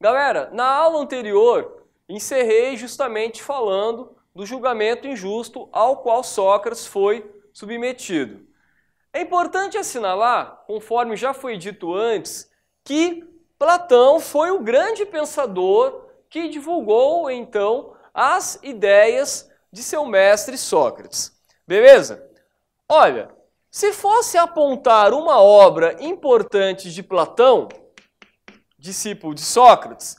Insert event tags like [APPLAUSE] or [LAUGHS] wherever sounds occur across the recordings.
Galera, na aula anterior, encerrei justamente falando do julgamento injusto ao qual Sócrates foi submetido. É importante assinalar, conforme já foi dito antes, que Platão foi o grande pensador que divulgou então as ideias de seu mestre Sócrates. Beleza? Olha, se fosse apontar uma obra importante de Platão, discípulo de Sócrates,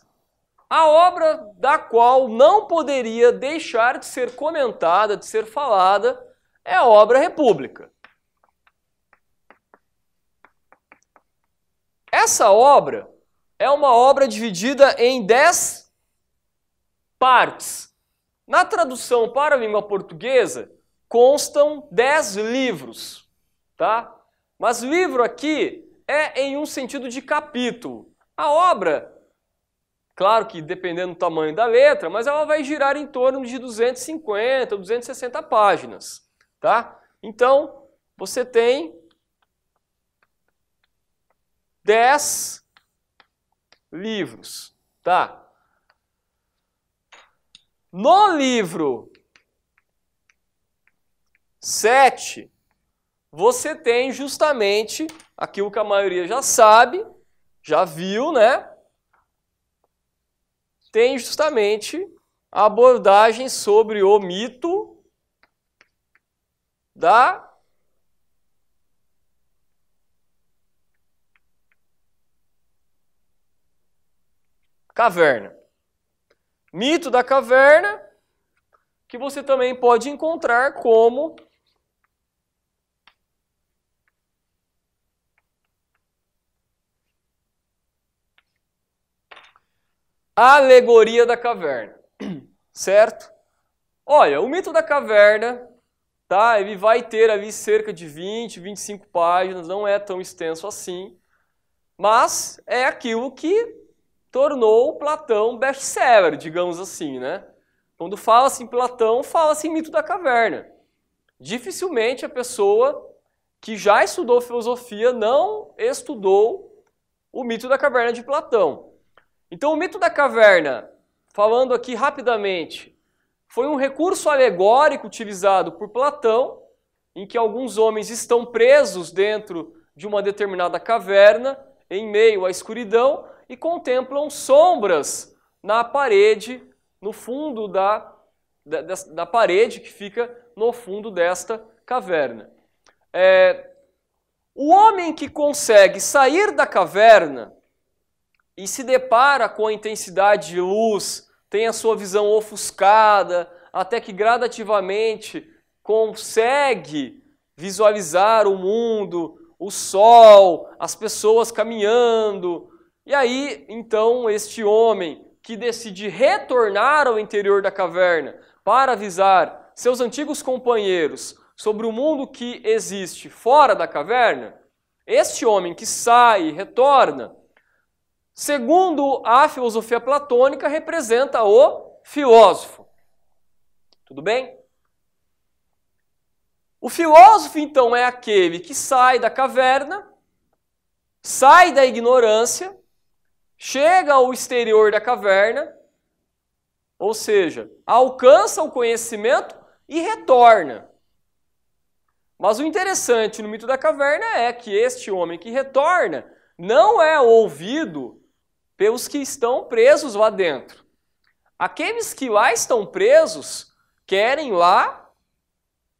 a obra da qual não poderia deixar de ser comentada, de ser falada, é a obra República. Essa obra é uma obra dividida em dez partes. Na tradução para a língua portuguesa, constam dez livros, tá? Mas livro aqui é em um sentido de capítulo. A obra, claro que dependendo do tamanho da letra, mas ela vai girar em torno de 250, 260 páginas, tá? Então, você tem 10 livros, tá? No livro 7, você tem justamente aquilo que a maioria já sabe, já viu, né? Tem justamente a abordagem sobre o mito da caverna mito da caverna, que você também pode encontrar como alegoria da caverna, [CLEARS THROAT] certo? Olha, o mito da caverna, tá? Ele vai ter ali cerca de 20, 25 páginas, não é tão extenso assim, mas é aquilo que tornou Platão best-seller, digamos assim, né? Quando fala-se em assim, Platão, fala-se em assim, mito da caverna. Dificilmente a pessoa que já estudou filosofia não estudou o mito da caverna de Platão. Então, o mito da caverna, falando aqui rapidamente, foi um recurso alegórico utilizado por Platão, em que alguns homens estão presos dentro de uma determinada caverna, em meio à escuridão, e contemplam sombras na parede, no fundo da, da, da parede que fica no fundo desta caverna. É, o homem que consegue sair da caverna e se depara com a intensidade de luz, tem a sua visão ofuscada, até que gradativamente consegue visualizar o mundo, o sol, as pessoas caminhando, e aí, então, este homem que decide retornar ao interior da caverna para avisar seus antigos companheiros sobre o mundo que existe fora da caverna, este homem que sai e retorna, segundo a filosofia platônica, representa o filósofo. Tudo bem? O filósofo, então, é aquele que sai da caverna, sai da ignorância chega ao exterior da caverna, ou seja, alcança o conhecimento e retorna. Mas o interessante no mito da caverna é que este homem que retorna não é ouvido pelos que estão presos lá dentro. Aqueles que lá estão presos querem lá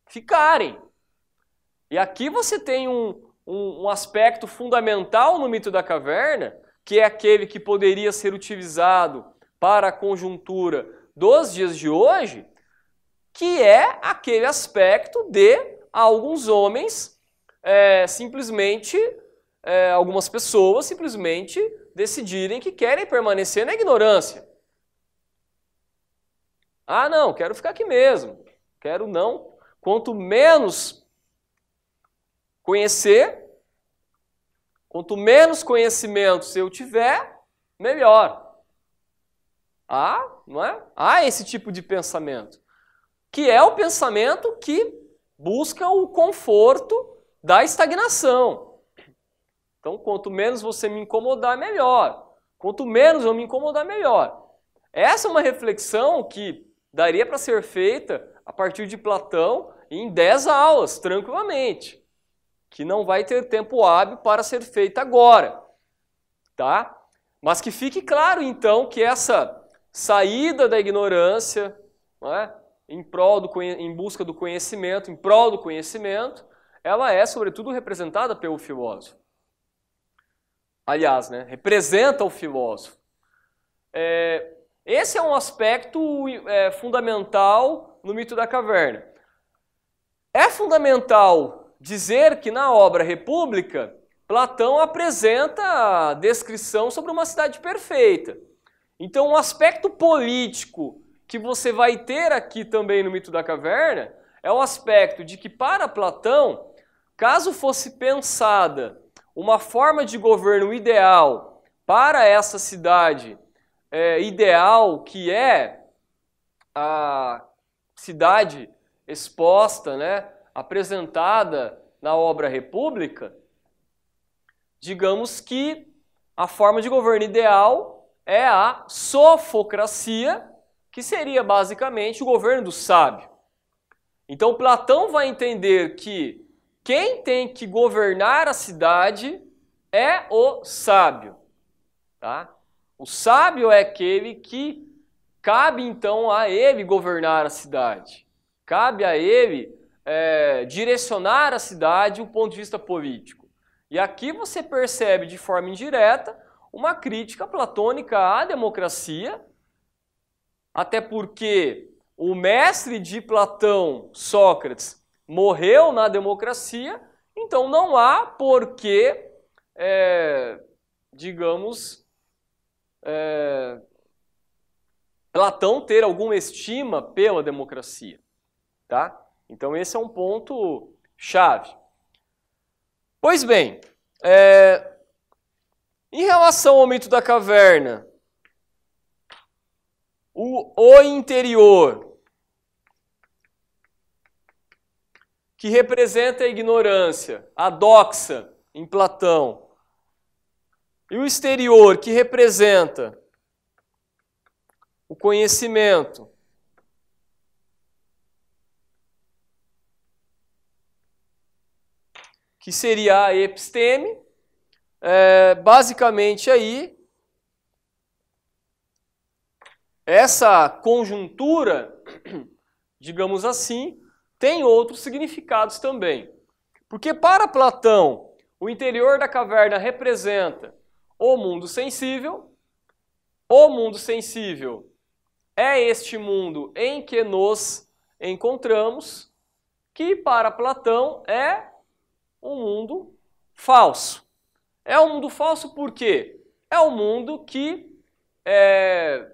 ficarem. E aqui você tem um, um, um aspecto fundamental no mito da caverna, que é aquele que poderia ser utilizado para a conjuntura dos dias de hoje, que é aquele aspecto de alguns homens é, simplesmente, é, algumas pessoas simplesmente decidirem que querem permanecer na ignorância. Ah, não, quero ficar aqui mesmo. Quero não. Quanto menos conhecer, Quanto menos conhecimentos eu tiver, melhor. Há, não é? Há esse tipo de pensamento, que é o pensamento que busca o conforto da estagnação. Então, quanto menos você me incomodar, melhor. Quanto menos eu me incomodar, melhor. Essa é uma reflexão que daria para ser feita a partir de Platão em 10 aulas, tranquilamente que não vai ter tempo hábil para ser feita agora, tá? Mas que fique claro então que essa saída da ignorância, é? em prol do em busca do conhecimento, em prol do conhecimento, ela é sobretudo representada pelo filósofo. Aliás, né, representa o filósofo. É, esse é um aspecto é, fundamental no mito da caverna. É fundamental dizer que na obra República, Platão apresenta a descrição sobre uma cidade perfeita. Então, um aspecto político que você vai ter aqui também no mito da caverna é o aspecto de que, para Platão, caso fosse pensada uma forma de governo ideal para essa cidade é, ideal, que é a cidade exposta, né? apresentada na obra República, digamos que a forma de governo ideal é a sofocracia, que seria basicamente o governo do sábio. Então Platão vai entender que quem tem que governar a cidade é o sábio. Tá? O sábio é aquele que cabe então a ele governar a cidade. Cabe a ele é, direcionar a cidade do ponto de vista político. E aqui você percebe de forma indireta uma crítica platônica à democracia, até porque o mestre de Platão, Sócrates, morreu na democracia, então não há por que, é, digamos, é, Platão ter alguma estima pela democracia. Tá? Então, esse é um ponto chave. Pois bem, é, em relação ao mito da caverna, o, o interior, que representa a ignorância, a doxa em Platão, e o exterior, que representa o conhecimento, que seria a episteme, é, basicamente aí essa conjuntura, [CLEARS THROAT] digamos assim, tem outros significados também. Porque para Platão, o interior da caverna representa o mundo sensível. O mundo sensível é este mundo em que nos encontramos, que para Platão é um mundo falso. É um mundo falso porque é um mundo que é,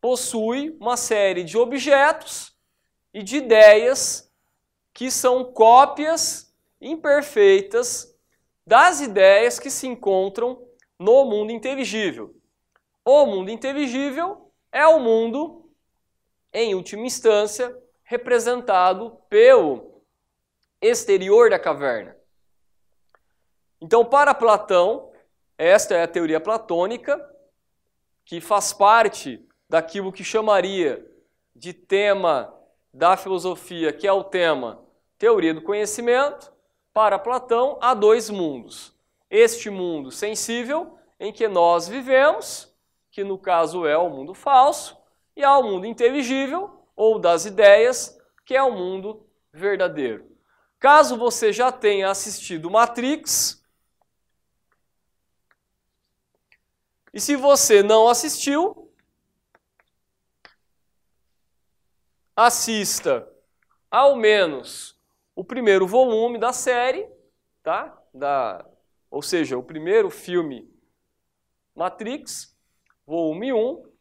possui uma série de objetos e de ideias que são cópias imperfeitas das ideias que se encontram no mundo inteligível. O mundo inteligível é o mundo, em última instância, representado pelo exterior da caverna. Então, para Platão, esta é a teoria platônica, que faz parte daquilo que chamaria de tema da filosofia, que é o tema teoria do conhecimento. Para Platão, há dois mundos. Este mundo sensível, em que nós vivemos, que no caso é o mundo falso, e há o mundo inteligível, ou das ideias, que é o mundo verdadeiro. Caso você já tenha assistido Matrix, e se você não assistiu, assista ao menos o primeiro volume da série, tá? Da, ou seja, o primeiro filme Matrix, volume 1,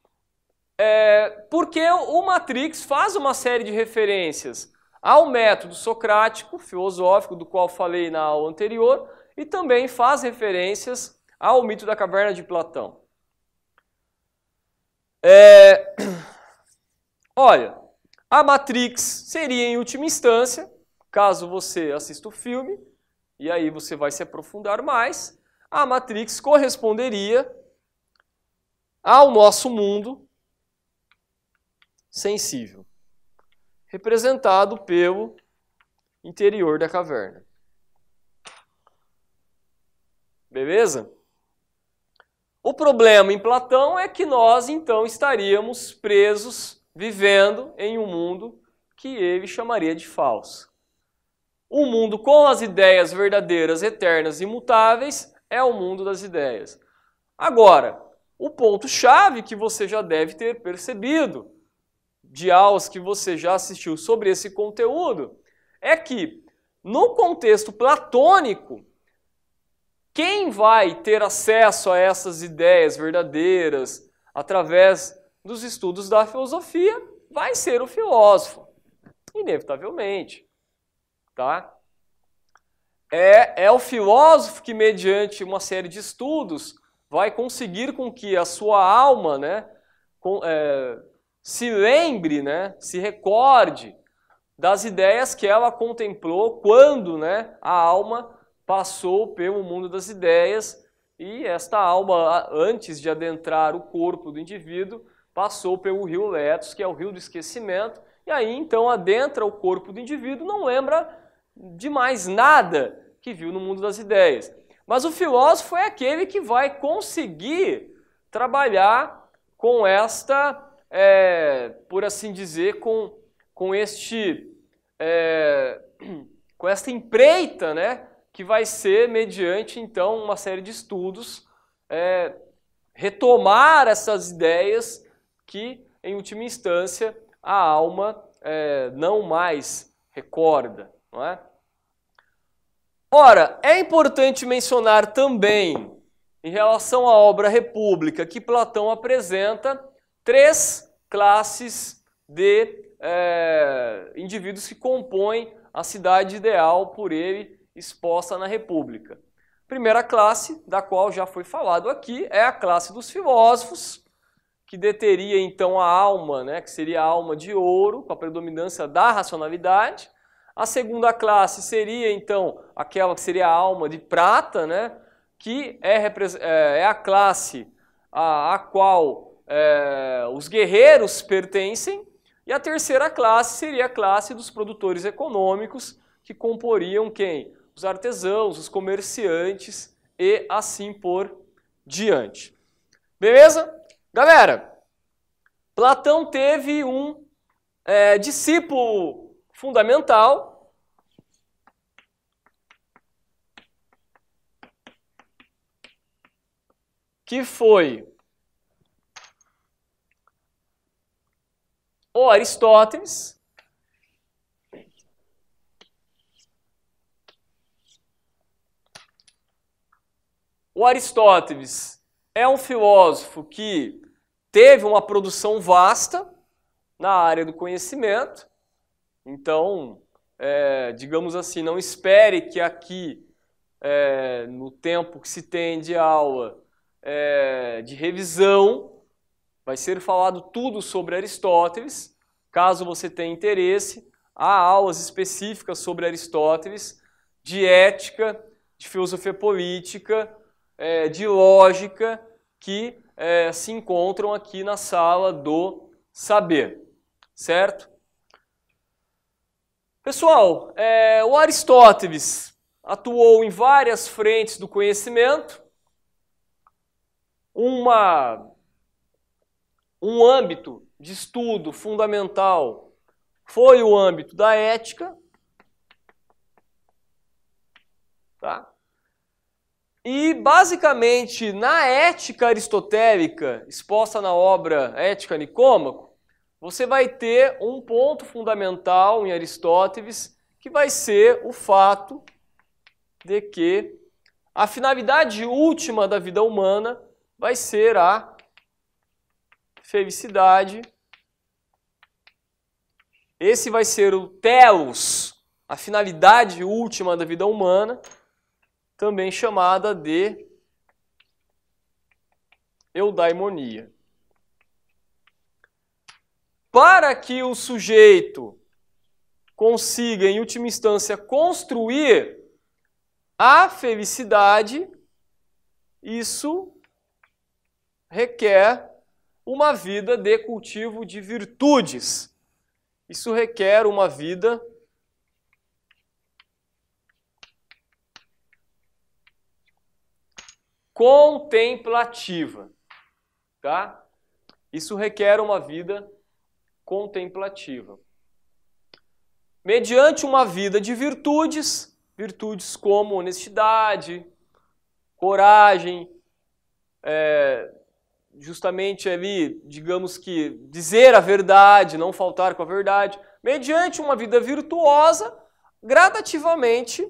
é, porque o Matrix faz uma série de referências ao método socrático, filosófico, do qual falei na aula anterior, e também faz referências ao mito da caverna de Platão. É... [CLEARS THROAT] Olha, a Matrix seria, em última instância, caso você assista o filme, e aí você vai se aprofundar mais, a Matrix corresponderia ao nosso mundo sensível representado pelo interior da caverna. Beleza? O problema em Platão é que nós então estaríamos presos vivendo em um mundo que ele chamaria de falso. O mundo com as ideias verdadeiras, eternas e imutáveis é o mundo das ideias. Agora, o ponto chave que você já deve ter percebido de aulas que você já assistiu sobre esse conteúdo é que, no contexto platônico, quem vai ter acesso a essas ideias verdadeiras através dos estudos da filosofia vai ser o filósofo, inevitavelmente, tá? É, é o filósofo que, mediante uma série de estudos, vai conseguir com que a sua alma, né, com, é, se lembre, né, se recorde das ideias que ela contemplou quando né, a alma passou pelo mundo das ideias e esta alma, antes de adentrar o corpo do indivíduo, passou pelo rio Letos, que é o rio do esquecimento, e aí então adentra o corpo do indivíduo, não lembra de mais nada que viu no mundo das ideias. Mas o filósofo é aquele que vai conseguir trabalhar com esta é, por assim dizer, com, com, este, é, [CLEARS THROAT] com esta empreita, né, que vai ser, mediante então uma série de estudos, é, retomar essas ideias que, em última instância, a alma é, não mais recorda. Não é? Ora, é importante mencionar também, em relação à obra República, que Platão apresenta três classes de é, indivíduos que compõem a cidade ideal por ele exposta na República. Primeira classe, da qual já foi falado aqui, é a classe dos filósofos, que deteria então a alma, né, que seria a alma de ouro, com a predominância da racionalidade. A segunda classe seria então aquela que seria a alma de prata, né, que é, eh, é a classe a, a qual é, os guerreiros pertencem, e a terceira classe seria a classe dos produtores econômicos, que comporiam quem? Os artesãos, os comerciantes e assim por diante. Beleza? Galera, Platão teve um é, discípulo fundamental que foi ou Aristóteles. O Aristóteles é um filósofo que teve uma produção vasta na área do conhecimento. Então, é, digamos assim, não espere que aqui, é, no tempo que se tem de aula é, de revisão, Vai ser falado tudo sobre Aristóteles. Caso você tenha interesse, há aulas específicas sobre Aristóteles, de ética, de filosofia política, é, de lógica, que é, se encontram aqui na sala do saber, certo? Pessoal, é, o Aristóteles atuou em várias frentes do conhecimento. Uma um âmbito de estudo fundamental foi o âmbito da ética, tá? E basicamente na ética aristotélica exposta na obra Ética Nicômaco, você vai ter um ponto fundamental em Aristóteles que vai ser o fato de que a finalidade última da vida humana vai ser a felicidade. Esse vai ser o telos, a finalidade última da vida humana, também chamada de eudaimonia. Para que o sujeito consiga, em última instância, construir a felicidade, isso requer uma vida de cultivo de virtudes. Isso requer uma vida contemplativa, tá? Isso requer uma vida contemplativa. Mediante uma vida de virtudes, virtudes como honestidade, coragem, é, justamente ali, digamos que, dizer a verdade, não faltar com a verdade, mediante uma vida virtuosa, gradativamente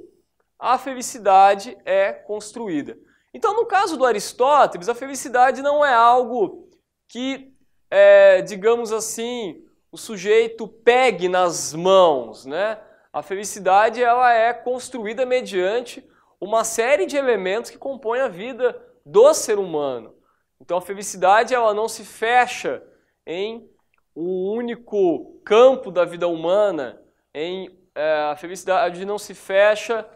a felicidade é construída. Então, no caso do Aristóteles, a felicidade não é algo que, é, digamos assim, o sujeito pegue nas mãos, né? A felicidade ela é construída mediante uma série de elementos que compõem a vida do ser humano. Então a felicidade ela não se fecha em um único campo da vida humana, em é, a felicidade não se fecha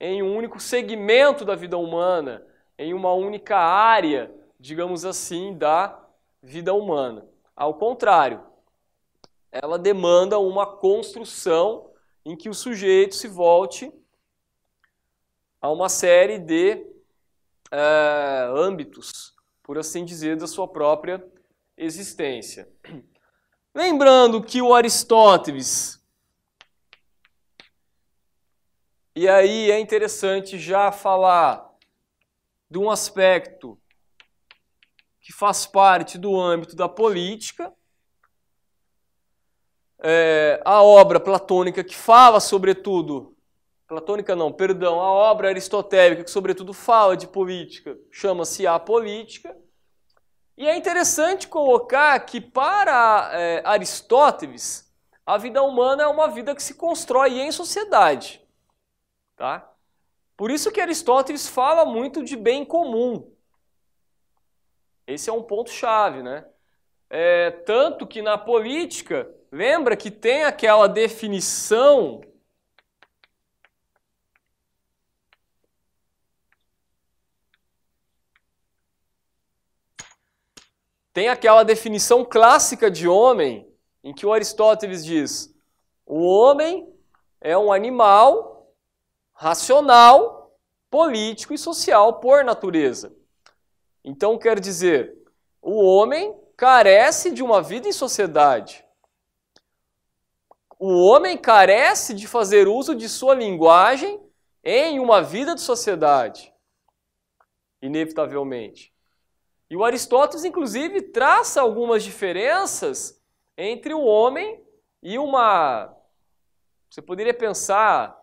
em um único segmento da vida humana, em uma única área, digamos assim, da vida humana. Ao contrário, ela demanda uma construção em que o sujeito se volte a uma série de é, âmbitos por assim dizer, da sua própria existência. [CLEARS THROAT] Lembrando que o Aristóteles. E aí é interessante já falar de um aspecto que faz parte do âmbito da política. É, a obra platônica que fala, sobretudo, platônica não, perdão, a obra aristotélica, que sobretudo fala de política, chama-se A Política. E é interessante colocar que para é, Aristóteles, a vida humana é uma vida que se constrói em sociedade. Tá? Por isso que Aristóteles fala muito de bem comum. Esse é um ponto-chave, né? É, tanto que na política, lembra que tem aquela definição Tem aquela definição clássica de homem, em que o Aristóteles diz: o homem é um animal racional, político e social por natureza. Então quer dizer, o homem carece de uma vida em sociedade. O homem carece de fazer uso de sua linguagem em uma vida de sociedade, inevitavelmente. E o Aristóteles, inclusive, traça algumas diferenças entre o homem e uma. Você poderia pensar,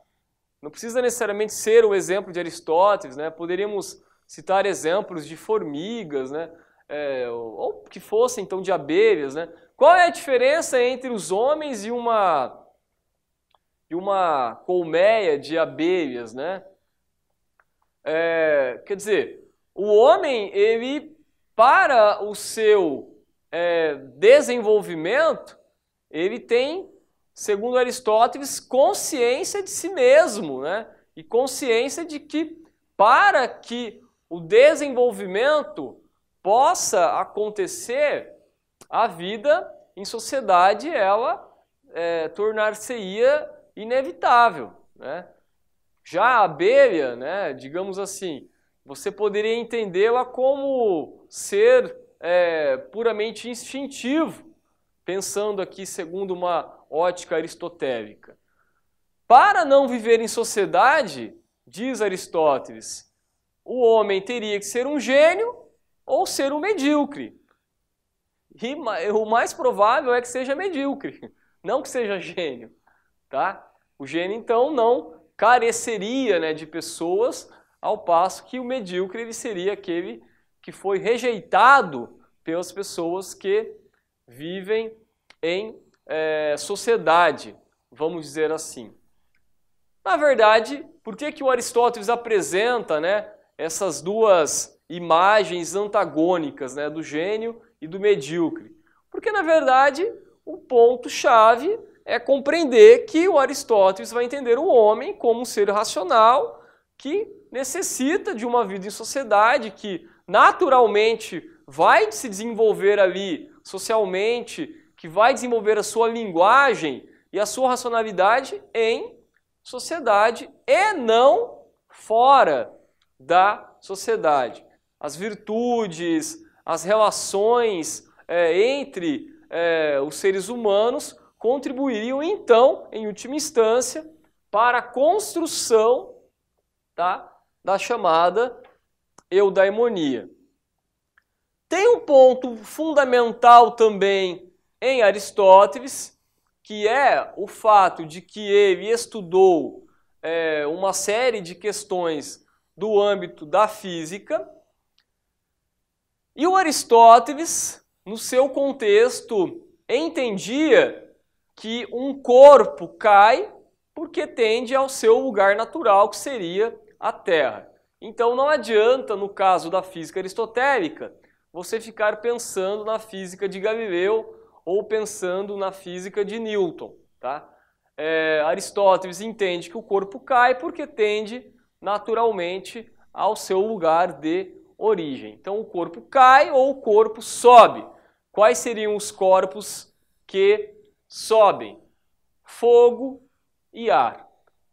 não precisa necessariamente ser o exemplo de Aristóteles, né? Poderíamos citar exemplos de formigas, né? É, ou que fossem então de abelhas, né? Qual é a diferença entre os homens e uma e uma colmeia de abelhas, né? É, quer dizer, o homem ele para o seu é, desenvolvimento, ele tem, segundo Aristóteles, consciência de si mesmo, né? E consciência de que para que o desenvolvimento possa acontecer, a vida em sociedade ela é, tornar-se-ia inevitável, né? Já a abelha, né, digamos assim, você poderia entendê-la como ser é, puramente instintivo, pensando aqui segundo uma ótica aristotélica. Para não viver em sociedade, diz Aristóteles, o homem teria que ser um gênio ou ser um medíocre. E o mais provável é que seja medíocre, [LAUGHS] não que seja gênio, tá? O gênio então não careceria né, de pessoas ao passo que o medíocre ele seria aquele que foi rejeitado pelas pessoas que vivem em é, sociedade, vamos dizer assim. Na verdade, por que, que o Aristóteles apresenta né, essas duas imagens antagônicas né, do gênio e do medíocre? Porque, na verdade, o ponto-chave é compreender que o Aristóteles vai entender o homem como um ser racional que necessita de uma vida em sociedade que naturalmente vai se desenvolver ali socialmente, que vai desenvolver a sua linguagem e a sua racionalidade em sociedade e não fora da sociedade. As virtudes, as relações é, entre é, os seres humanos contribuiriam então, em última instância, para a construção tá, da chamada eudaimonia. Tem um ponto fundamental também em Aristóteles, que é o fato de que ele estudou é, uma série de questões do âmbito da física. E o Aristóteles, no seu contexto, entendia que um corpo cai porque tende ao seu lugar natural, que seria a Terra. Então não adianta, no caso da física aristotélica, você ficar pensando na física de Galileu ou pensando na física de Newton. Tá? É, Aristóteles entende que o corpo cai porque tende naturalmente ao seu lugar de origem. Então o corpo cai ou o corpo sobe. Quais seriam os corpos que sobem? Fogo e ar.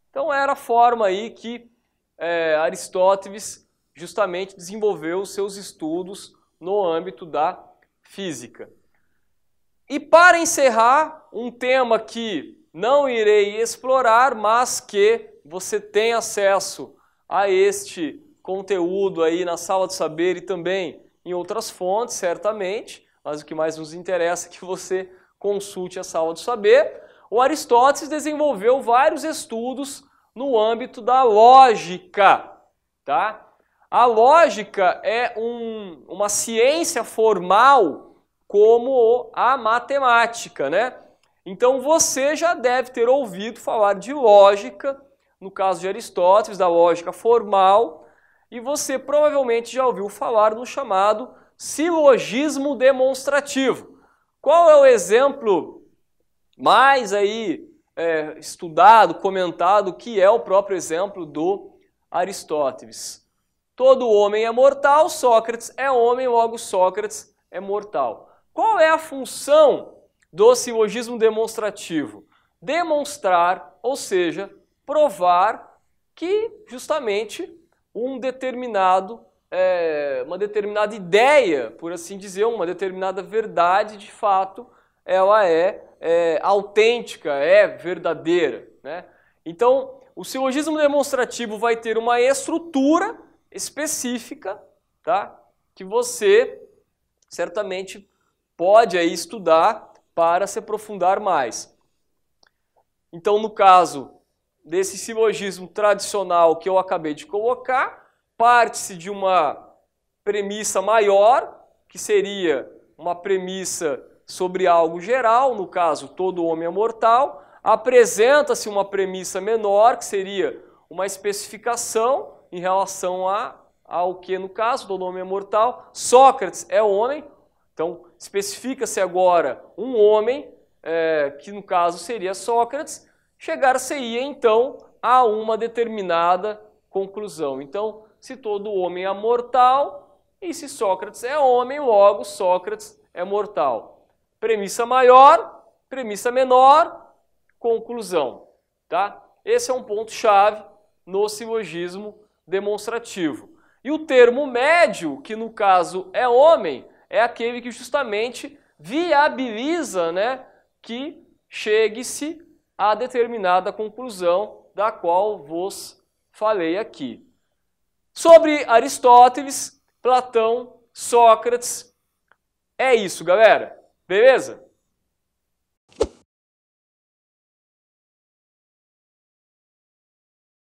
Então era a forma aí que é, Aristóteles justamente desenvolveu os seus estudos no âmbito da física. E para encerrar, um tema que não irei explorar, mas que você tem acesso a este conteúdo aí na Sala do Saber e também em outras fontes, certamente, mas o que mais nos interessa é que você consulte a Sala do Saber. O Aristóteles desenvolveu vários estudos no âmbito da lógica, tá? A lógica é um, uma ciência formal como a matemática, né? Então você já deve ter ouvido falar de lógica, no caso de Aristóteles, da lógica formal, e você provavelmente já ouviu falar no chamado silogismo demonstrativo. Qual é o exemplo mais aí é, estudado, comentado, que é o próprio exemplo do Aristóteles. Todo homem é mortal, Sócrates é homem, logo Sócrates é mortal. Qual é a função do silogismo demonstrativo? Demonstrar, ou seja, provar que justamente um determinado, é, uma determinada ideia, por assim dizer, uma determinada verdade de fato, ela é é, autêntica, é verdadeira. Né? Então, o silogismo demonstrativo vai ter uma estrutura específica, tá? Que você certamente pode aí estudar para se aprofundar mais. Então, no caso desse silogismo tradicional que eu acabei de colocar, parte-se de uma premissa maior, que seria uma premissa sobre algo geral, no caso, todo homem é mortal, apresenta-se uma premissa menor, que seria uma especificação em relação a ao que, no caso, todo homem é mortal, Sócrates é homem, então especifica-se agora um homem, é, que no caso seria Sócrates, chegar-se-ia então a uma determinada conclusão. Então, se todo homem é mortal, e se Sócrates é homem, logo Sócrates é mortal. Premissa maior, premissa menor, conclusão. Tá? Esse é um ponto-chave no silogismo demonstrativo. E o termo médio, que no caso é homem, é aquele que justamente viabiliza né, que chegue-se a determinada conclusão da qual vos falei aqui. Sobre Aristóteles, Platão, Sócrates, é isso, galera. Beleza?